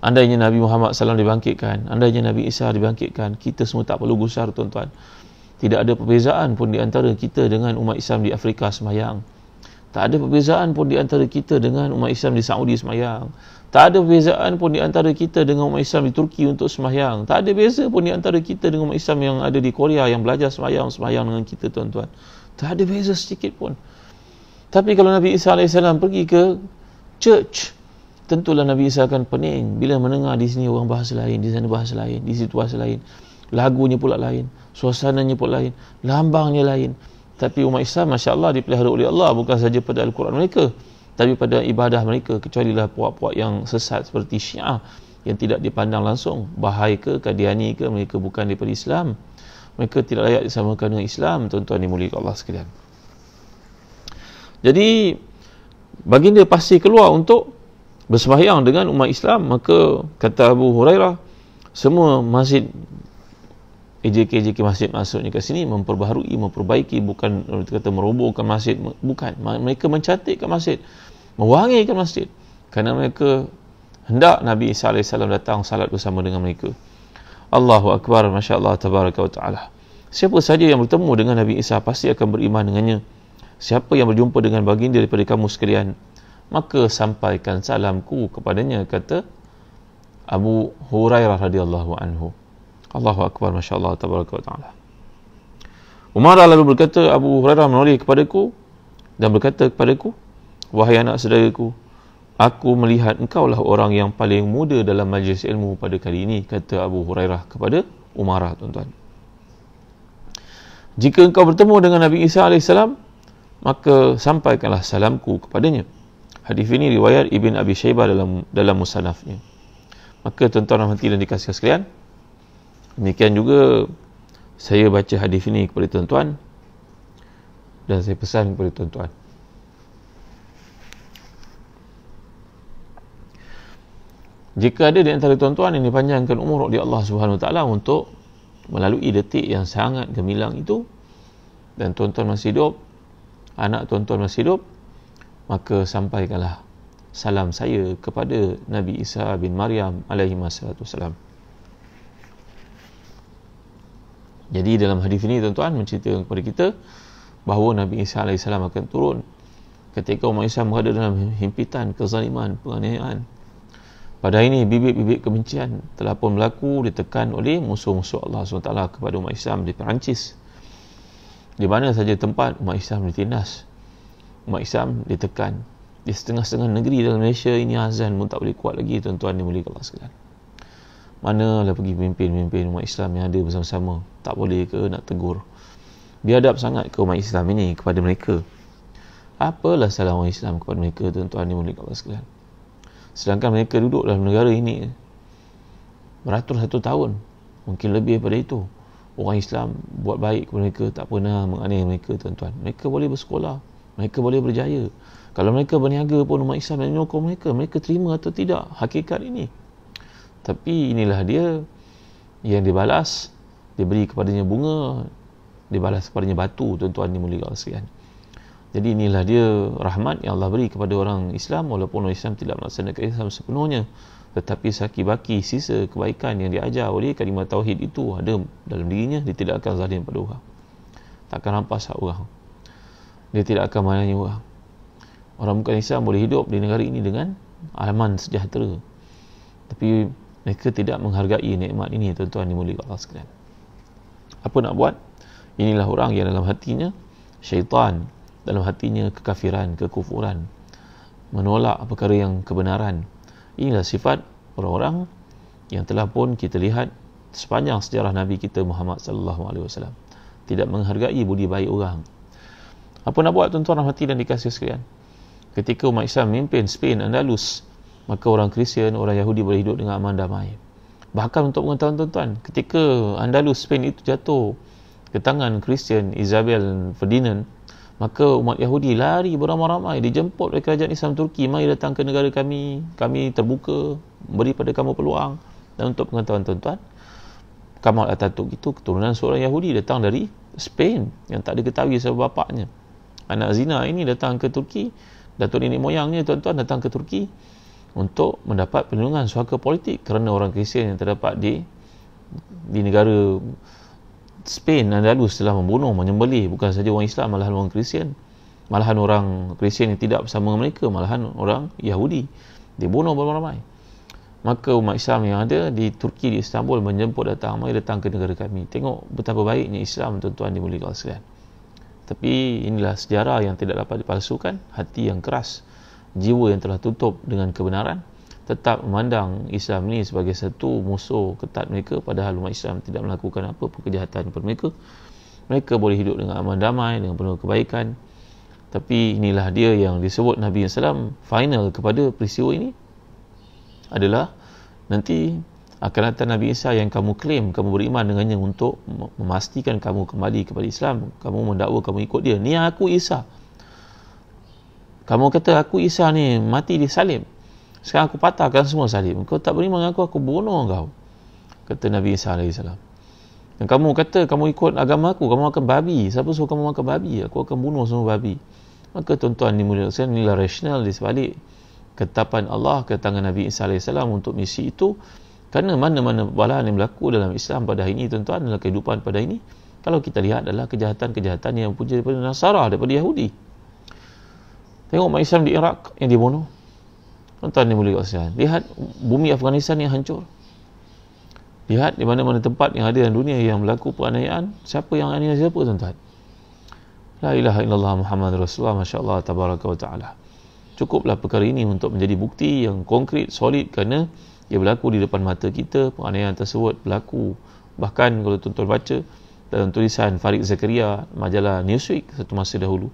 Andainya Nabi Muhammad SAW dibangkitkan, andainya Nabi Isa dibangkitkan, kita semua tak perlu gusar tuan-tuan. Tidak ada perbezaan pun di antara kita dengan umat Islam di Afrika semayang. Tak ada perbezaan pun di antara kita dengan umat Islam di Saudi semayang. Tak ada perbezaan pun di antara kita dengan umat Islam di Turki untuk semayang. Tak ada beza pun di antara kita dengan umat Islam yang ada di Korea yang belajar semayang, semayang dengan kita tuan-tuan. Tak ada beza sedikit pun. Tapi kalau Nabi Isa AS pergi ke church tentulah Nabi Isa akan pening bila mendengar di sini orang bahasa lain di sana bahasa lain di situ bahasa lain lagunya pula lain suasananya pula lain lambangnya lain tapi umat Islam Masya Allah dipelihara oleh Allah bukan saja pada Al-Quran mereka tapi pada ibadah mereka kecuali lah puak-puak yang sesat seperti Syiah yang tidak dipandang langsung bahaya ke kadiani ke mereka bukan daripada Islam mereka tidak layak disamakan dengan Islam tuan-tuan dimulik Allah sekalian jadi baginda pasti keluar untuk bersembahyang dengan umat Islam maka kata Abu Hurairah semua masjid EJK-EJK masjid masuknya ke sini memperbaharui, memperbaiki bukan kata merobohkan masjid bukan, mereka mencantikkan masjid mewangikan masjid kerana mereka hendak Nabi Isa AS datang salat bersama dengan mereka Allahu Akbar, Masya Allah, Tabaraka wa Ta'ala siapa saja yang bertemu dengan Nabi Isa pasti akan beriman dengannya siapa yang berjumpa dengan baginda daripada kamu sekalian maka sampaikan salamku kepadanya kata Abu Hurairah radhiyallahu anhu Allahu akbar masyaallah tabaraka wa taala Umar lalu berkata Abu Hurairah menoleh kepadaku dan berkata kepadaku wahai anak saudaraku aku melihat engkau lah orang yang paling muda dalam majlis ilmu pada kali ini kata Abu Hurairah kepada Umar tuan-tuan Jika engkau bertemu dengan Nabi Isa alaihissalam maka sampaikanlah salamku kepadanya. Hadis ini riwayat Ibn Abi Shaybah dalam dalam musanafnya. Maka tuan-tuan dan dan dikasihkan sekalian, demikian juga saya baca hadis ini kepada tuan-tuan dan saya pesan kepada tuan-tuan. Jika ada di antara tuan-tuan yang dipanjangkan umur di Allah Subhanahu Wa Taala untuk melalui detik yang sangat gemilang itu dan tuan-tuan masih hidup, anak tuan-tuan masih hidup maka sampaikanlah salam saya kepada Nabi Isa bin Maryam alaihi wasallam jadi dalam hadis ini tuan-tuan menceritakan kepada kita bahawa Nabi Isa alaihi akan turun ketika umat Islam berada dalam himpitan kezaliman penganiayaan pada hari ini bibit-bibit kebencian telah pun berlaku ditekan oleh musuh-musuh Allah SWT kepada umat Islam di Perancis di mana saja tempat umat Islam ditindas umat Islam ditekan di setengah-setengah negeri dalam Malaysia ini azan pun tak boleh kuat lagi tuan-tuan dan mulia kelas sekalian mana lah pergi pimpin, pimpin umat Islam yang ada bersama-sama tak boleh ke nak tegur biadab sangat ke umat Islam ini kepada mereka apalah salah umat Islam kepada mereka tuan-tuan dan mulia kelas sekalian sedangkan mereka duduk dalam negara ini beratus satu tahun mungkin lebih daripada itu orang Islam buat baik kepada mereka tak pernah menganiaya mereka tuan-tuan mereka boleh bersekolah mereka boleh berjaya kalau mereka berniaga pun umat Islam dan menyokong mereka mereka terima atau tidak hakikat ini tapi inilah dia yang dibalas diberi kepadanya bunga dibalas kepadanya batu tuan-tuan yang mulia sekalian jadi inilah dia rahmat yang Allah beri kepada orang Islam walaupun orang Islam tidak melaksanakan Islam sepenuhnya tetapi saki baki sisa kebaikan yang diajar oleh kalimat tauhid itu ada dalam dirinya dia tidak akan zalim pada orang tak akan rampas hak orang dia tidak akan menyanyi orang orang bukan Islam boleh hidup di negara ini dengan aman sejahtera tapi mereka tidak menghargai nikmat ini tuan-tuan dimulik Allah sekalian apa nak buat inilah orang yang dalam hatinya syaitan dalam hatinya kekafiran kekufuran menolak perkara yang kebenaran inilah sifat orang-orang yang telah pun kita lihat sepanjang sejarah Nabi kita Muhammad sallallahu alaihi wasallam tidak menghargai budi baik orang apa nak buat tuan-tuan rahmati dan dikasih sekalian ketika umat Islam memimpin Spain Andalus maka orang Kristian orang Yahudi boleh hidup dengan aman damai bahkan untuk pengetahuan tuan-tuan ketika Andalus Spain itu jatuh ke tangan Kristian Isabel Ferdinand Maka umat Yahudi lari beramai-ramai dijemput oleh kerajaan Islam Turki mari datang ke negara kami kami terbuka beri pada kamu peluang dan untuk pengetahuan tuan-tuan Kamal Atatürk itu keturunan seorang Yahudi datang dari Spain yang tak diketahui siapa bapaknya anak zina ini datang ke Turki Datuk nenek moyangnya tuan-tuan datang ke Turki untuk mendapat perlindungan suaka politik kerana orang Kristian yang terdapat di di negara Spain Andalus telah membunuh menyembeli bukan saja orang Islam malahan orang Kristian malahan orang Kristian yang tidak bersama mereka malahan orang Yahudi dibunuh beramai-ramai maka umat Islam yang ada di Turki di Istanbul menjemput datang mari datang ke negara kami tengok betapa baiknya Islam tuan-tuan dimulikkan sekalian tapi inilah sejarah yang tidak dapat dipalsukan hati yang keras jiwa yang telah tutup dengan kebenaran tetap memandang Islam ni sebagai satu musuh ketat mereka padahal umat Islam tidak melakukan apa pun kejahatan kepada mereka mereka boleh hidup dengan aman damai dengan penuh kebaikan tapi inilah dia yang disebut Nabi SAW final kepada peristiwa ini adalah nanti akan datang Nabi Isa yang kamu klaim kamu beriman dengannya untuk memastikan kamu kembali kepada Islam kamu mendakwa kamu ikut dia ni aku Isa kamu kata aku Isa ni mati di salib sekarang aku patahkan semua salib. Kau tak beriman aku, aku bunuh kau. Kata Nabi Isa AS. Dan kamu kata, kamu ikut agama aku, kamu makan babi. Siapa suruh kamu makan babi? Aku akan bunuh semua babi. Maka tuan-tuan ni mulia saya, inilah rasional di sebalik ketapan Allah ke tangan Nabi Isa AS untuk misi itu. Kerana mana-mana perbalahan yang berlaku dalam Islam pada hari ini, tuan-tuan, dalam kehidupan pada hari ini, kalau kita lihat adalah kejahatan-kejahatan yang puja daripada Nasarah, daripada Yahudi. Tengok Mak Islam di Iraq yang dibunuh. Tuan-tuan ni boleh kawasan. Lihat bumi Afghanistan yang hancur. Lihat di mana-mana tempat yang ada dalam dunia yang berlaku peranayaan. Siapa yang aniaya siapa tuan-tuan? La ilaha illallah Muhammad Rasulullah Masya Allah Tabaraka wa ta'ala Cukuplah perkara ini untuk menjadi bukti yang konkret, solid kerana ia berlaku di depan mata kita, penganiayaan tersebut berlaku. Bahkan kalau tuan-tuan baca dalam tulisan Farid Zakaria, majalah Newsweek satu masa dahulu,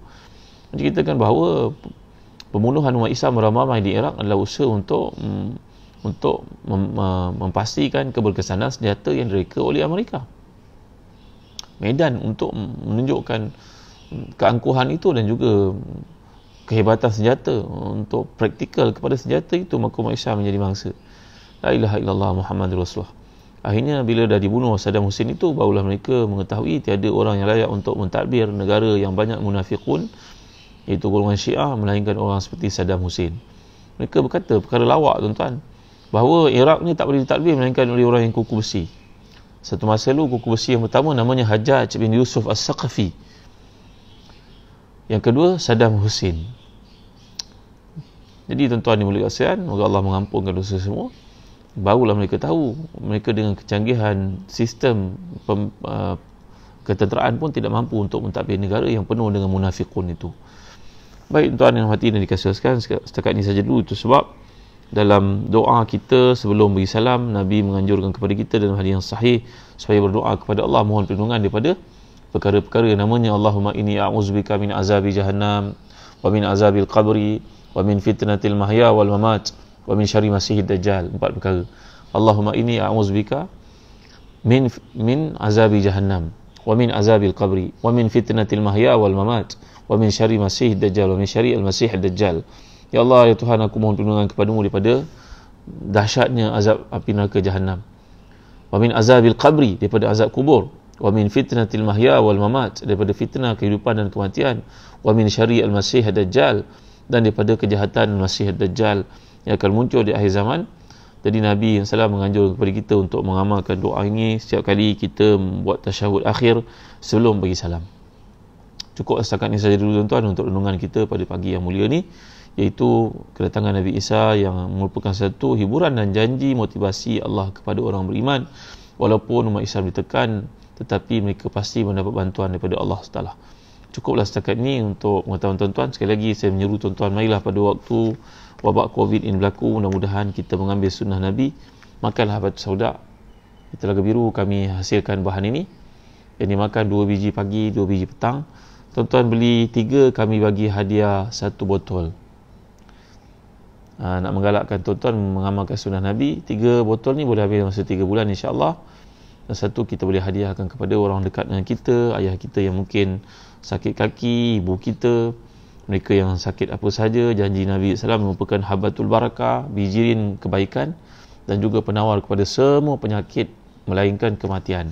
menceritakan bahawa pembunuhan Umar Islam Ramamah di Iraq adalah usaha untuk mm, untuk mem, mem, mempastikan keberkesanan senjata yang direka oleh Amerika. Medan untuk menunjukkan mm, keangkuhan itu dan juga kehebatan senjata untuk praktikal kepada senjata itu maka Umar Islam menjadi mangsa. La ilaha illallah Muhammad Rasulullah. Akhirnya bila dah dibunuh Saddam Hussein itu barulah mereka mengetahui tiada orang yang layak untuk mentadbir negara yang banyak munafiqun iaitu golongan Syiah melainkan orang seperti Saddam Hussein. Mereka berkata perkara lawak tuan-tuan bahawa Iraq ni tak boleh ditadbir melainkan oleh orang yang kuku besi. Satu masa lalu kuku besi yang pertama namanya Hajjaj bin Yusuf As-Saqafi. Yang kedua Saddam Hussein. Jadi tuan-tuan yang mulia kasihan, moga Allah mengampunkan dosa semua. Barulah mereka tahu mereka dengan kecanggihan sistem pem, uh, ketenteraan pun tidak mampu untuk mentadbir negara yang penuh dengan munafikun itu. Baik tuan yang hati ini dikasihkan setakat ini saja dulu itu sebab dalam doa kita sebelum beri salam Nabi menganjurkan kepada kita dalam hadis yang sahih supaya berdoa kepada Allah mohon perlindungan daripada perkara-perkara yang namanya Allahumma inni a'udzubika min azabi jahannam wa min azabil qabri wa min fitnatil mahya wal mamat wa min syarri masiihid dajjal empat perkara Allahumma inni a'udzubika min min azabi jahannam wa min azabil qabri wa min fitnatil mahya wal mamat wa min syari masih dajjal wa min syari al masih dajjal ya Allah ya Tuhan aku mohon perlindungan kepadamu daripada dahsyatnya azab api neraka jahanam wa min azabil qabri daripada azab kubur wa min fitnatil mahya wal mamat daripada fitnah kehidupan dan kematian wa min syari al masih dajjal dan daripada kejahatan masih dajjal yang akan muncul di akhir zaman jadi Nabi yang salah menganjur kepada kita untuk mengamalkan doa ini setiap kali kita membuat tasyahud akhir sebelum bagi salam cukup setakat ini saja dulu tuan-tuan untuk renungan kita pada pagi yang mulia ni iaitu kedatangan Nabi Isa yang merupakan satu hiburan dan janji motivasi Allah kepada orang beriman walaupun umat Islam ditekan tetapi mereka pasti mendapat bantuan daripada Allah setelah cukuplah setakat ini untuk pengetahuan tuan-tuan sekali lagi saya menyeru tuan-tuan marilah pada waktu wabak covid ini berlaku mudah-mudahan kita mengambil sunnah Nabi makanlah batu saudak di telaga biru kami hasilkan bahan ini ini makan dua biji pagi dua biji petang tuan-tuan beli tiga kami bagi hadiah satu botol ah, nak menggalakkan tuan-tuan mengamalkan sunnah Nabi tiga botol ni boleh habis masa tiga bulan insyaAllah dan satu kita boleh hadiahkan kepada orang dekat dengan kita ayah kita yang mungkin sakit kaki ibu kita mereka yang sakit apa saja janji Nabi SAW merupakan habatul baraka, bijirin kebaikan dan juga penawar kepada semua penyakit melainkan kematian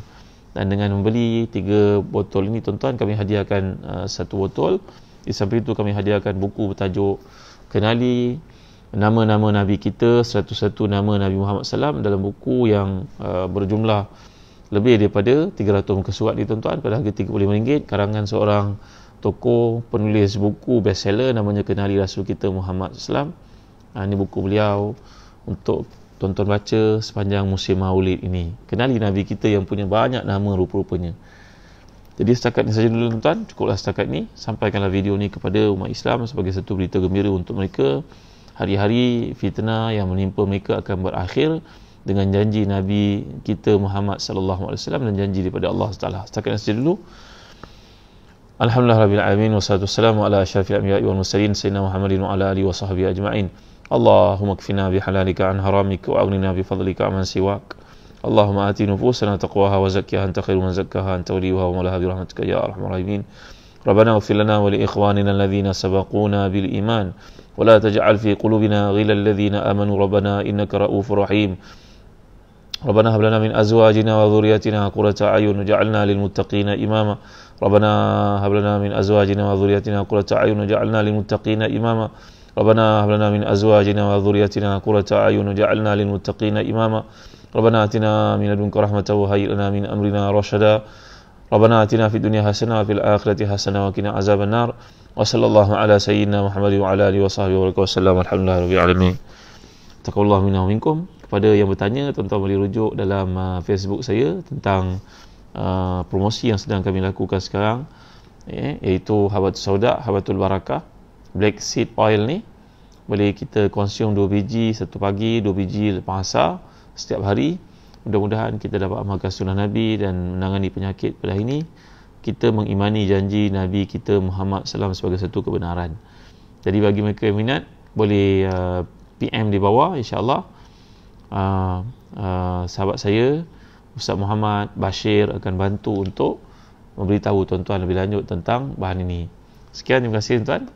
dan dengan membeli tiga botol ini tuan-tuan kami hadiahkan uh, satu botol di samping itu kami hadiahkan buku bertajuk kenali nama-nama Nabi kita satu-satu nama Nabi Muhammad SAW dalam buku yang uh, berjumlah lebih daripada 300 muka surat ni tuan-tuan pada harga RM35 karangan seorang tokoh penulis buku bestseller namanya kenali Rasul kita Muhammad SAW uh, ini buku beliau untuk tuan-tuan baca sepanjang musim maulid ini kenali Nabi kita yang punya banyak nama rupa-rupanya jadi setakat ini saja dulu tuan-tuan cukuplah setakat ini sampaikanlah video ini kepada umat Islam sebagai satu berita gembira untuk mereka hari-hari fitnah yang menimpa mereka akan berakhir dengan janji Nabi kita Muhammad sallallahu alaihi wasallam dan janji daripada Allah Taala. Setakat ini saja dulu. Alhamdulillah rabbil alamin wassalatu wassalamu ala asyrafil anbiya'i wal mursalin sayyidina Muhammadin wa ala alihi wasahbihi ajma'in. اللهم اكفنا بحلالك عن حرامك وأغننا بفضلك عمن سواك اللهم آت نفوسنا تقواها وزكها أنت خير من زكاها أنت وليها ومولاها برحمتك يا أرحم الراحمين ربنا اغفر لنا ولإخواننا الذين سبقونا بالإيمان ولا تجعل في قلوبنا غلا الذين آمنوا ربنا إنك رؤوف رحيم ربنا هب لنا من أزواجنا وذرياتنا قرة أعين وجعلنا للمتقين إماما ربنا هب لنا من أزواجنا وذرياتنا قرة أعين وجعلنا للمتقين إماما ربنا هب لنا من ازواجنا وذريتنا قرة اعين واجعلنا للمتقين اماما ربنا اتنا من لدنك رحمة وهيئ لنا من امرنا رشدا ربنا اتنا في الدنيا حسنة وفي الاخرة حسنة وقنا عذاب النار وصلى الله على سيدنا محمد وعلى اله وصحبه وسلم الحمد لله رب العالمين تقوى الله منا ومنكم kepada yang bertanya tuan-tuan boleh rujuk dalam uh, Facebook saya tentang uh, promosi yang sedang kami lakukan sekarang eh, iaitu Habatul Saudak, Habatul Barakah black seed oil ni boleh kita konsum 2 biji satu pagi, 2 biji lepas asar setiap hari. Mudah-mudahan kita dapat amalkan sunnah Nabi dan menangani penyakit pada hari ini. Kita mengimani janji Nabi kita Muhammad SAW sebagai satu kebenaran. Jadi bagi mereka yang minat, boleh uh, PM di bawah insyaAllah. Uh, uh, sahabat saya, Ustaz Muhammad Bashir akan bantu untuk memberitahu tuan-tuan lebih lanjut tentang bahan ini. Sekian, terima kasih tuan-tuan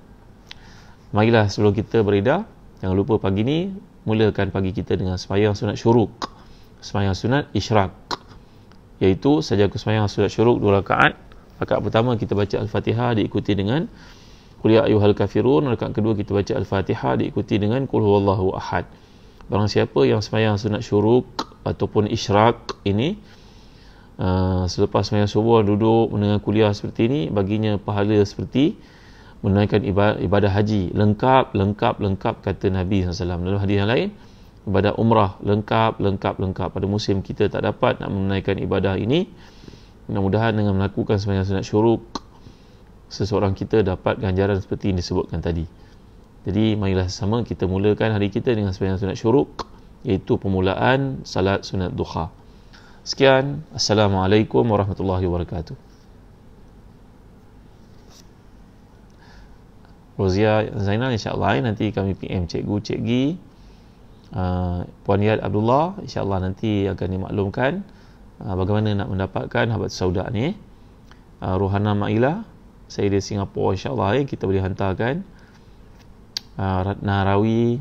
marilah sebelum kita berida jangan lupa pagi ni mulakan pagi kita dengan semayang sunat syuruk semayang sunat isyrak iaitu saja aku semayang sunat syuruk dua rakaat rakaat pertama kita baca al-fatihah diikuti dengan Qul ya ayuhal kafirun rakaat kedua kita baca al-fatihah diikuti dengan Qul huwallahu ahad barang siapa yang semayang sunat syuruk ataupun isyrak ini Uh, selepas semayang subuh duduk mendengar kuliah seperti ini baginya pahala seperti menunaikan ibadah, ibadah haji lengkap lengkap lengkap kata Nabi SAW dalam hadis yang lain ibadah umrah lengkap lengkap lengkap pada musim kita tak dapat nak menunaikan ibadah ini mudah-mudahan dengan melakukan sebanyak sunat syuruk seseorang kita dapat ganjaran seperti yang disebutkan tadi jadi marilah sama kita mulakan hari kita dengan sebanyak sunat syuruk iaitu permulaan salat sunat duha sekian assalamualaikum warahmatullahi wabarakatuh Rozia Zainal insyaAllah nanti kami PM cikgu cikgi uh, Puan Yad Abdullah insyaAllah nanti akan dimaklumkan uh, bagaimana nak mendapatkan habat saudak ni uh, Ruhana Ma'ilah saya dari Singapura insyaAllah eh, kita boleh hantarkan uh, Ratna Rawi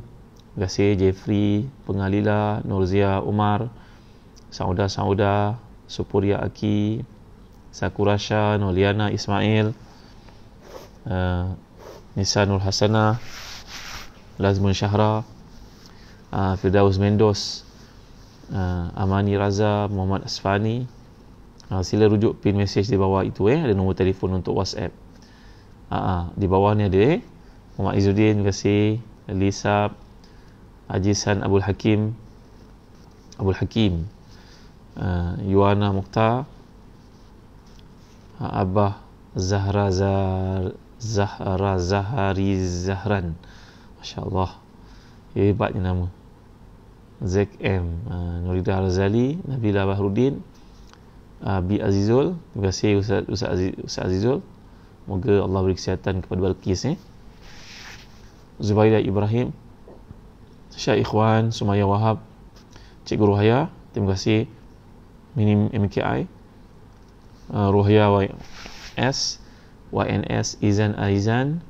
Gasir Jeffrey Pengalila Nurzia Umar Sauda Sauda Supuria Aki Sakurasha Noliana Ismail uh, Nisanul Hasanah, Hasana Lazmun Syahra uh, Firdaus Mendos uh, Amani Raza Muhammad Asfani uh, sila rujuk pin message di bawah itu eh ada nombor telefon untuk WhatsApp uh, uh, di bawah ni ada eh Muhammad Izuddin terima kasih Lisa Ajisan Abdul Hakim Abdul Hakim uh, Yuana Mukhtar uh, Abah Zahra Zahra Zahra Zahari Zahran Masya Allah Hebatnya nama Zek M uh, ah, Nurida Zali, Nabila Bahrudin uh, ah, B Azizul Terima kasih Ustaz, Azizul Moga Allah beri kesihatan kepada Balkis eh. Zubaidah Ibrahim Syah Ikhwan Sumaya Wahab Cikgu Ruhaya Terima kasih Minim MKI uh, ah, Ruhaya S Ruhaya S YNS Izan Aizan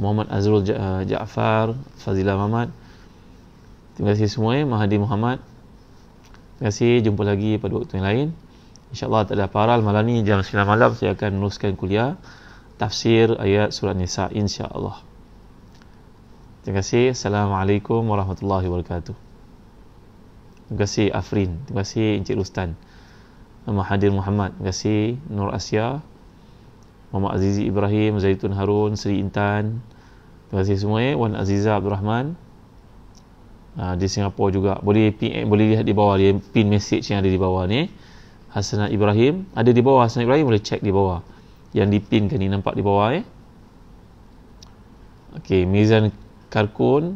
Muhammad Azrul Jaafar uh, Fazila Muhammad Terima kasih semua eh. Mahadi Muhammad Terima kasih jumpa lagi pada waktu yang lain InsyaAllah tak ada paral lah. malam ni jam 9 malam saya akan meneruskan kuliah tafsir ayat surat Nisa insyaAllah Terima kasih Assalamualaikum Warahmatullahi Wabarakatuh Terima kasih Afrin Terima kasih Encik Rustan Mahadir Muhammad Terima kasih Nur Asia Mama Azizi Ibrahim, Zaitun Harun, Sri Intan. Terima kasih semua eh. Wan Aziza Abdul Rahman. Uh, ah, di Singapura juga. Boleh pin, eh, boleh lihat di bawah dia pin message yang ada di bawah ni. Hasanah Ibrahim, ada di bawah Hasanah Ibrahim boleh check di bawah. Yang dipinkan ni nampak di bawah eh. Okey, Mizan Karkun,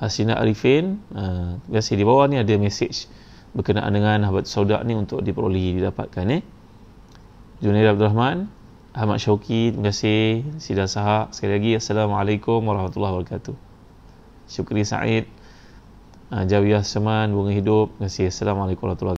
Hasina Arifin, ah, terima kasih di bawah ni ada message berkenaan dengan sahabat saudara ni untuk diperolehi didapatkan eh. Junaid Abdul Rahman, Ahmad Syauki, terima kasih Sidan Sahak, sekali lagi Assalamualaikum Warahmatullahi Wabarakatuh Syukri Said ah, Jawiyah Seman, Bunga Hidup Terima kasih, Assalamualaikum Warahmatullahi Wabarakatuh